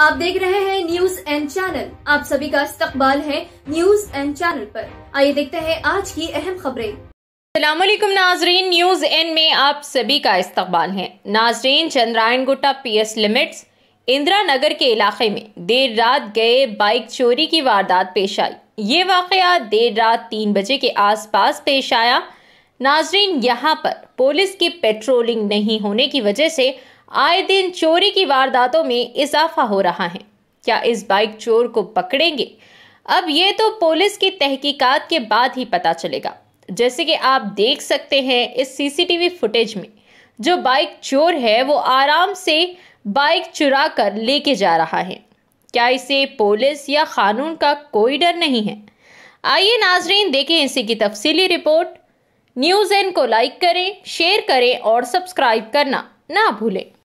आप देख रहे हैं न्यूज एंड चैनल आप सभी का इस्तकबाल है न्यूज एंड चैनल पर आइए देखते हैं आज की अहम खबरें असलम नाजरीन न्यूज एन में आप सभी का इस्तकबाल है नाजरीन Chandrayangutta PS limits Indira Nagar के इलाके में देर रात गए बाइक चोरी की वारदात पेश आई ये वाक़ देर रात तीन बजे के आसपास पेश आया नाजरीन यहाँ पर पुलिस की पेट्रोलिंग नहीं होने की वजह से आए दिन चोरी की वारदातों में इजाफा हो रहा है क्या इस बाइक चोर को पकड़ेंगे अब ये तो पुलिस की तहकीकात के बाद ही पता चलेगा जैसे कि आप देख सकते हैं इस सीसीटीवी फुटेज में जो बाइक चोर है वो आराम से बाइक चुरा कर लेके जा रहा है क्या इसे पुलिस या कानून का कोई डर नहीं है आइए नाजरीन देखें इसी की तफसीली रिपोर्ट न्यूज़ एन को लाइक करें शेयर करें और सब्सक्राइब करना ना भूलें